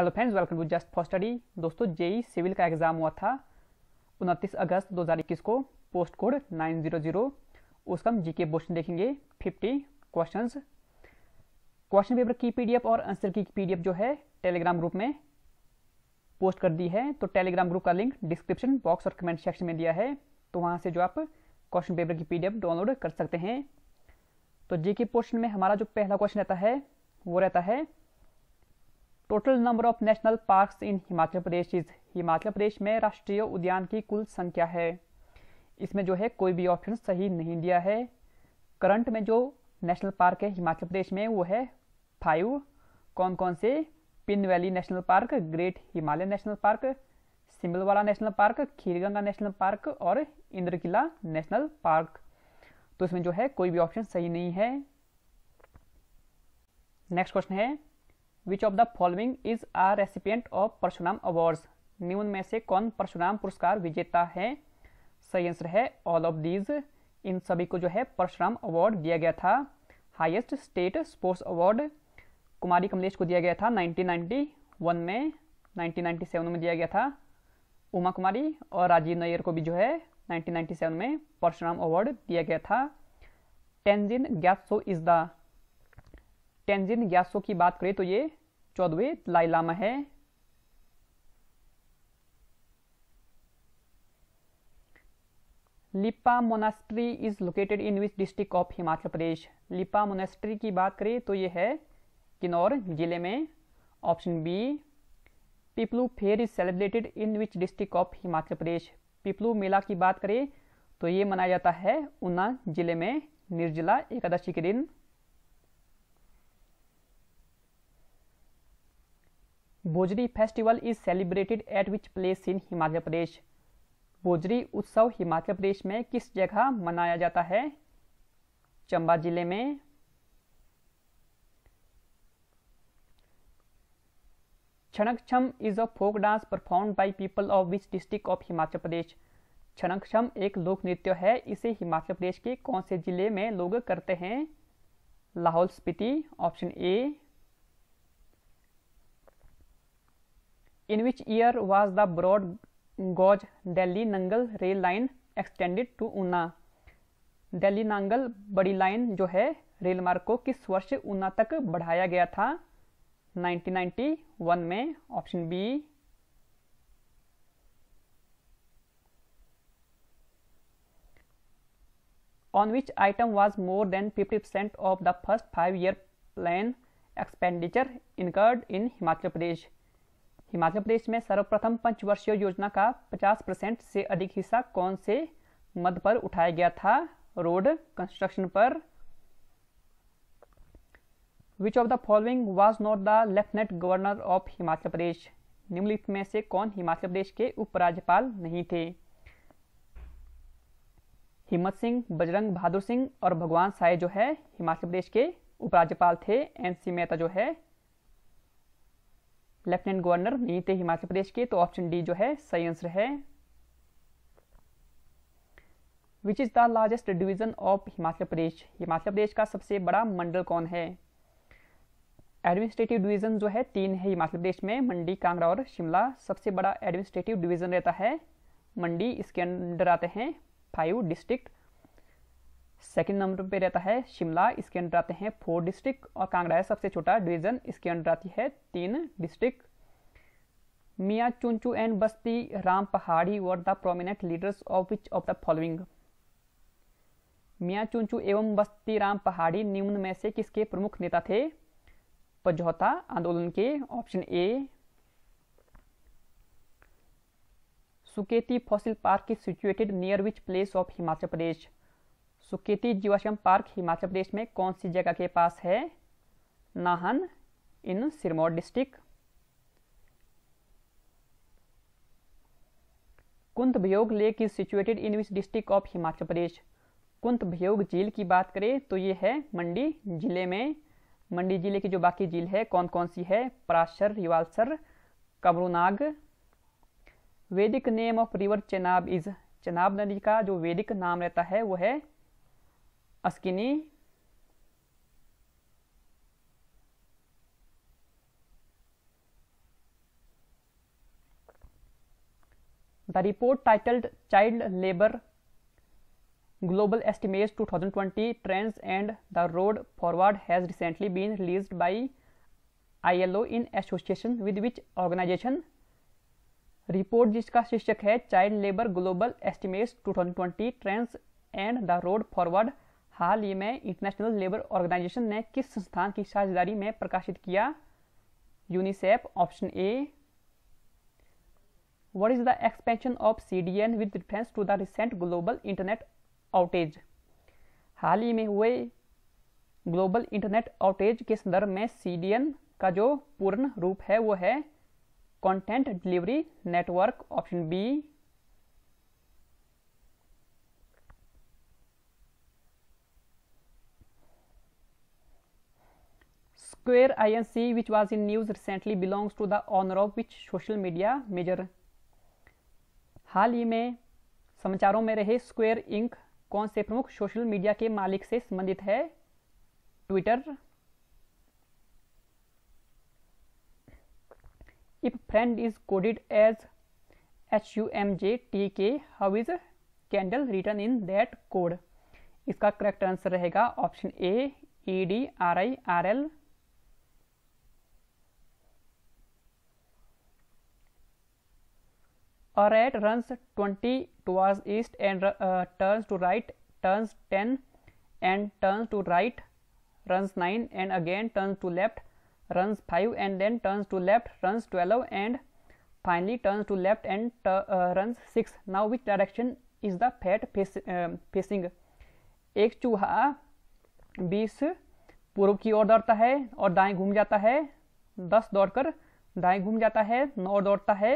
Hello friends welcome to just for study दोस्तों JE civil का exam हुआ था उनतीस अगस्त 2021 को पोस्ट कोड 900 उसका हम जीके क्वेश्चन देखेंगे 50 क्वेश्चंस क्वेश्चन पेपर की पीडीएफ और आंसर की पीडीएफ जो है टेलीग्राम ग्रुप में पोस्ट कर दी है तो टेलीग्राम ग्रुप का लिंक डिस्क्रिप्शन बॉक्स और कमेंट सेक्शन में दिया है तो वहाँ से जो आप क्वेश्चन पेपर की पी डाउनलोड कर सकते हैं तो जी के में हमारा जो पहला क्वेश्चन रहता है वो रहता है total number of national parks in Himachal Pradesh is Himachal Pradesh में राष्ट्रीय उद्यान की कुल संख्या है इसमें जो है कोई भी ऑप्शन सही नहीं दिया है करंट में जो नेशनल पार्क है हिमाचल प्रदेश में वो है फाइव कौन कौन से Pin valley national park great Himalaya national park Simbalbara national park Khirganga national park और इंद्र किला नेशनल पार्क तो इसमें जो है कोई भी ऑप्शन सही नहीं है नेक्स्ट क्वेश्चन है which of the following is a recipient of Parshuram awards निम्न में से कौन परशुराम पुरस्कार विजेता है सही आंसर है ऑल ऑफ दीज इन सभी को जो है परशुराम अवार्ड दिया गया था highest state sports award Kumari Kamlesh को दिया गया था 1991 में 1997 में दिया गया था उमा कुमारी और राजीव नैयर को भी जो है 1997 में परशुराम अवार्ड दिया गया था टेंजिन ग्यासो इज द टेंजिन ग्यासो की बात करें तो ये चौदवे तलाई लामा है Lippa monastery is located in which district of Himachal Pradesh Lippa monastery की बात करें तो यह है किन्नौर जिले में option B Piplu fair is celebrated in which district of Himachal Pradesh Piplu मेला की बात करें तो ये मनाया जाता है ऊना जिले में निर्जला एकादशी के दिन Bojri festival is celebrated at which place in Himachal Pradesh Bojri उत्सव हिमाचल प्रदेश में किस जगह मनाया जाता है चंबा जिले में Chhanakchham is a folk dance perform by people of which district of Himachal Pradesh Chhanakchham एक लोक नृत्य है इसे हिमाचल प्रदेश के कौन से जिले में लोग करते हैं Lahaul Spiti option A in which year was the broad gauge delhi nangal rail line extended to una Delhi Nangal बड़ी लाइन जो है रेल मार्ग को किस वर्ष ऊना तक बढ़ाया गया था 1991 में option B on which item was more than 50% of the first five year plan expenditure incurred in Himachal Pradesh Himachal Pradesh में सर्वप्रथम पंचवर्षीय योजना का 50 परसेंट से अधिक हिस्सा कौन से मद पर उठाया गया था रोड कंस्ट्रक्शन पर which of the following was not the lieutenant governor of Himachal Pradesh निम्नलिखित में से कौन हिमाचल प्रदेश के उपराज्यपाल नहीं थे हिम्मत सिंह बजरंग बहादुर सिंह और भगवान साय जो है हिमाचल प्रदेश के उपराज्यपाल थे एन सी मेहता जो है लेफ्टिनेंट गवर्नर नहीं थे हिमाचल प्रदेश के तो ऑप्शन डी जो है सही आंसर है which is the largest division of Himachal Pradesh Himachal Pradesh का सबसे बड़ा मंडल कौन है एडमिनिस्ट्रेटिव डिवीज़न जो है तीन है हिमाचल प्रदेश में मंडी कांगड़ा और शिमला सबसे बड़ा एडमिनिस्ट्रेटिव डिवीज़न रहता है मंडी इसके अंडर आते हैं फाइव डिस्ट्रिक्ट सेकेंड नंबर पे रहता है शिमला इसके अंडर आते हैं फोर डिस्ट्रिक्ट और कांगड़ा है सबसे छोटा डिवीजन इसके अंडर आती है तीन डिस्ट्रिक्ट मियाँ चुनचू and Basti Ram Pahari were the prominent leaders of which of the following Mian Chunchu एवं बस्ती राम पहाड़ी निम्न में से किसके प्रमुख नेता थे पझौता आंदोलन के option A Suketi fossil park is situated near which place of Himachal Pradesh Suketi जीवाश्रम पार्क हिमाचल प्रदेश में कौन सी जगह के पास है Nahan in Sirmaur district Kunt Bhyog lake is situated in which district of Himachal Pradesh Kunt Bhyog झील की बात करें तो ये है मंडी जिले में मंडी जिले की जो बाकी झील है कौन कौन सी है Parashar Rewalsar Kabrunag Vedic name of river Chenab is Chenab नदी का जो वैदिक नाम रहता है वो है a skinny The report titled Child Labor Global Estimates 2020 Trends and the Road Forward has recently been released by ILO in association with which organization? Report जिसका शीर्षक है child labour global estimates 2020 trends and the road forward हाल ही में international labour organisation ने किस संस्थान की साझेदारी में प्रकाशित किया UNICEF option A the expansion of C D N with reference to the recent global internet outage हाल ही में हुए ग्लोबल इंटरनेट आउटेज के संदर्भ में सी डी एन का जो पूर्ण रूप है वो है content delivery network option B I N C which was in news recently belongs to the owner of which social media major हाल ही में समाचारों में रहे स्क्वेयर इंक कौन से प्रमुख सोशल मीडिया के मालिक से संबंधित है Twitter if friend is coded as H U M J T K how is candle written in that code इसका करेक्ट आंसर रहेगा option A E D R I R L A rat runs 20 towards east and uh, turns to right, turns 10 and turns to right, runs 9 and again turns to left, runs 5 and then turns to left, runs 12 and finally turns to left and uh, runs 6. Now which direction is the fat face, uh, facing? एक चूहा 20 पूर्व की ओर दौड़ता है और दाएं घूम जाता है 10 दौड़कर दाएं घूम जाता है 9 दौड़ता है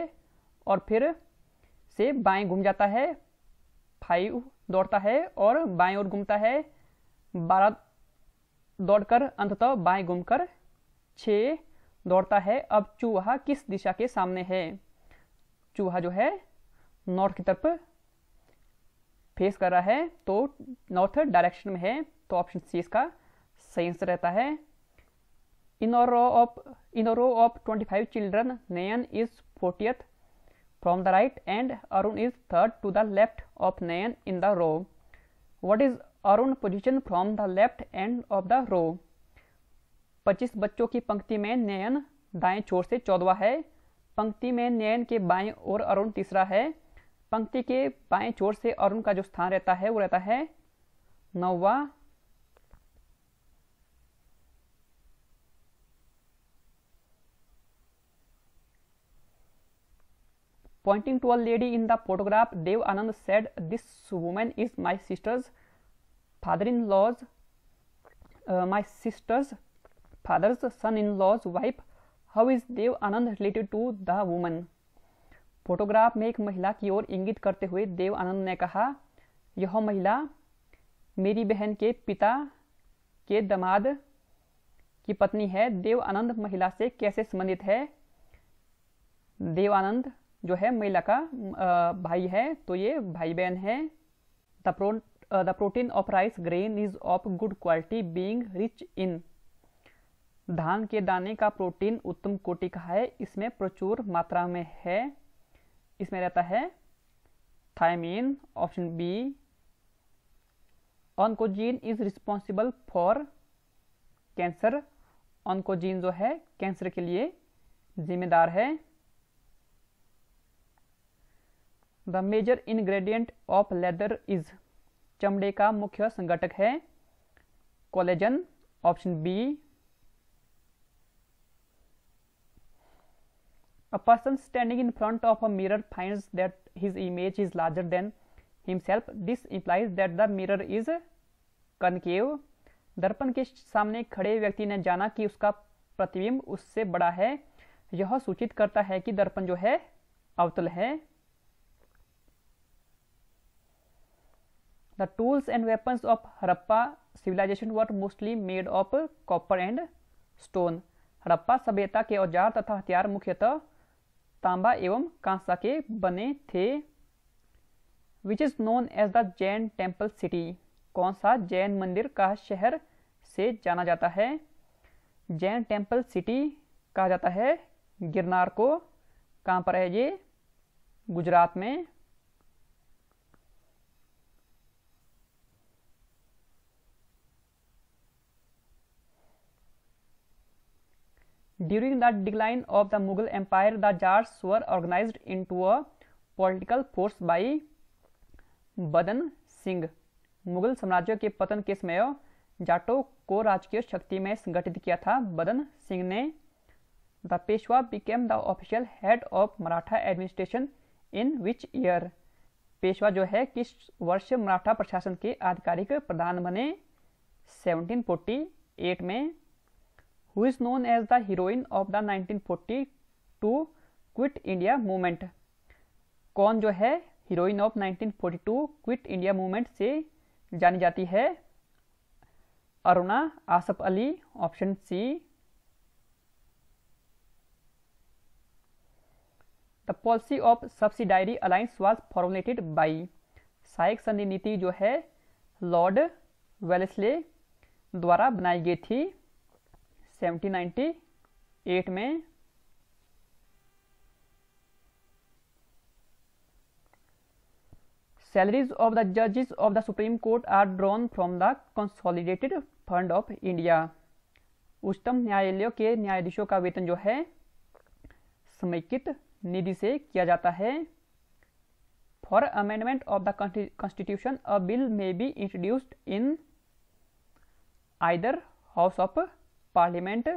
और फिर से बाएं घूम जाता है फाइव दौड़ता है और बाएं ओर घूमता है बारह दौड़कर अंततः बाएं घूमकर छ दौड़ता है अब चूहा किस दिशा के सामने है चूहा जो है नॉर्थ की तरफ फेस कर रहा है तो नॉर्थ डायरेक्शन में है तो ऑप्शन सी इसका सही आंसर रहता है in of in of twenty five children Nayan is fortieth From the right end, Arun is third to the left of Nayan in the row. What is Arun position from the left end of the row? 25 बच्चों की पंक्ति में नयन दाएं छोर से चौदवा है पंक्ति में नयन के बाएं और अरुण तीसरा है पंक्ति के बाएं छोर से अरुण का जो स्थान रहता है वो रहता है नौवा Pointing to a lady in the photograph, Dev Anand said, This woman is my sister's father in law's, uh, my sister's father's son in law's wife. How is Dev Anand related to the woman? Photograph में एक महिला की ओर इंगित करते हुए देव आनंद ने कहा यह महिला मेरी बहन के पिता के दामाद की पत्नी है देव आनंद महिला से कैसे संबंधित है देव आनंद जो है महिला का भाई है तो ये भाई बहन है the pro the protein of rice grain is of good quality being rich in धान के दाने का प्रोटीन उत्तम कोटि का है इसमें प्रचुर मात्रा में है इसमें रहता है thiamine option B oncogene is responsible for cancer oncogene जो है कैंसर के लिए जिम्मेदार है the major ingredient of leather is चमड़े का मुख्य संगठक है collagen option B a person standing in front of a mirror find that his image is larger than himself this implies that the mirror is concave दर्पण के सामने खड़े व्यक्ति ने जाना कि उसका प्रतिबिंब उससे बड़ा है यह सूचित करता है कि दर्पण जो है अवतल है the tools and weapons of Harappa civilization were mostly made of copper and stone. Harappa सभ्यता के औजार तथा हथियार मुख्यतः तांबा एवं कांसा के बने थे which is known as the Jain temple city कौन सा जैन मंदिर का शहर से जाना जाता है जैन टेम्पल सिटी कहा जाता है गिरनार को कहाँ पर है ये गुजरात में the decline of the Mughal empire the Jats were organise into a political force by Badan Singh Mughal साम्राज्य के पतन के समय जाटों को राजकीय शक्ति में संगठित किया था बदन सिंह ने the Peshwa became the official head of Maratha administration in which year Peshwa जो है किस वर्ष मराठा प्रशासन के आधिकारिक प्रधान बने 1748 में known as the heroine of the nineteen forty 1942 quit India movement कौन जो है heroine of 1942 quit India movement से जानी जाती है Aruna Asaf Ali option C the policy of subsidiary alliance was formulated by सहायक संधि नीति जो है लॉर्ड वेलेसले द्वारा बनाई गई थी 1798 एट में सैलरीज ऑफ द जजेस of the supreme court are drawn from the consolidated fund of India उच्चतम न्यायालयों के न्यायाधीशों का वेतन जो है समेकित निधि से किया जाता है for amendment of the constitution a bill may be introduced in either house of parliament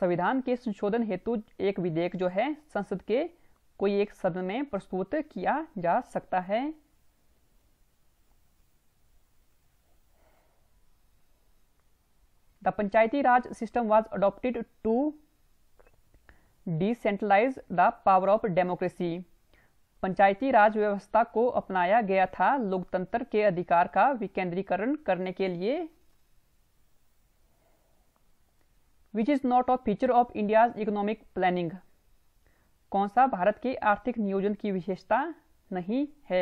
संविधान के संशोधन हेतु एक विधेयक जो है संसद के कोई एक सदन में प्रस्तुत किया जा सकता है the panchayati raj system was adopted to decentralise the power of democracy panchayati raj व्यवस्था को अपनाया गया था लोकतंत्र के अधिकार का विकेंद्रीकरण करने के लिए which is not a feature of India economic planning कौन सा भारत के आर्थिक नियोजन की विशेषता नहीं है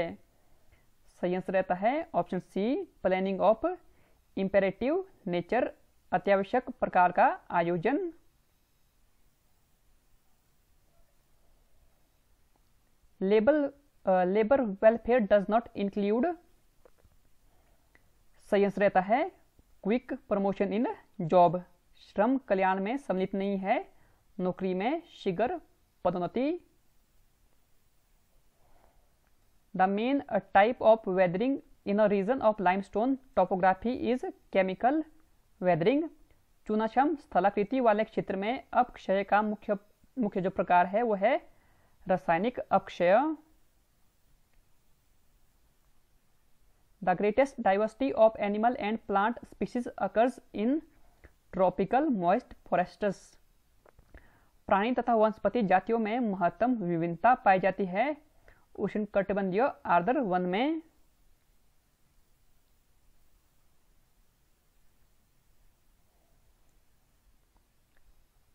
सही आंसर रहता है option C planning of imperative nature अत्यावश्यक प्रकार का आयोजन label labour welfare does not include सही आंसर रहता है क्विक प्रमोशन इन जॉब श्रम कल्याण में सम्मिलित नहीं है नौकरी में शीघ्र पदोन्नति the main type of weathering in a region of of limestone is chemical chemical weathering. चूनाक्षम स्थलाकृति वाले क्षेत्र में अपक्षय का मुख्य मुख्य जो प्रकार है वो है रासायनिक अपक्षय the greatest diversity of animal and plant species occurs in tropical moist forests प्राणी तथा वनस्पति जातियों में महत्तम विभिन्नता पाई जाती है उष्ण कटिबंधीय आर्द्र वन में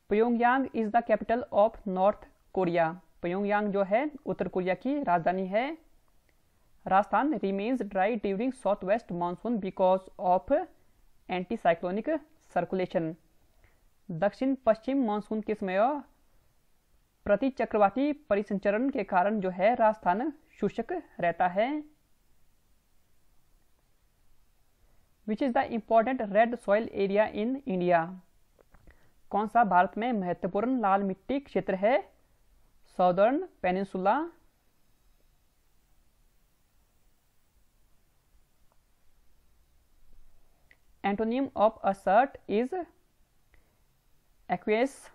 Pyongyang is the capital of North Korea Pyongyang जो है उत्तर कोरिया की राजधानी है Rajasthan remains dry during south west monsoon because of anti cyclonic circulation दक्षिण पश्चिम मानसून के समय प्रति चक्रवाती परिसंचरण के कारण जो है राजस्थान शुष्क रहता है which is the important red soil area in India कौन सा भारत में महत्वपूर्ण लाल मिट्टी क्षेत्र है southern peninsula Antonym of assert is acquiesce.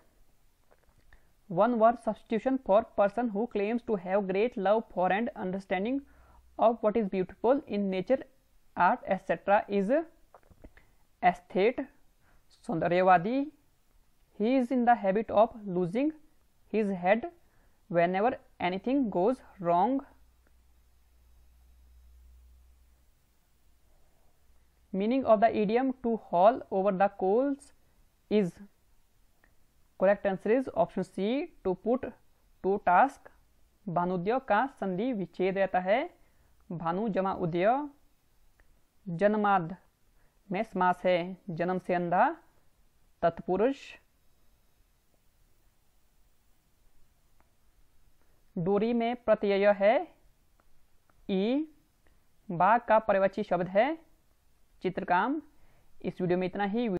One word substitution for person who claims to have great love for and understanding of what is beautiful in nature, art, etc. is aesthete, Sundaryavadi. He is in the habit of losing his head whenever anything goes wrong meaning of the idiom to haul over the coals is correct answer is option c to put to task भानुद्य का संधि विच्छेद रहता है भानु जमा उदय जन्माद में समास है जन्म से अंधा तत्पुरुष डोरी में प्रत्यय है ई बाघ का परिवची शब्द है चित्रकाम इस वीडियो में इतना ही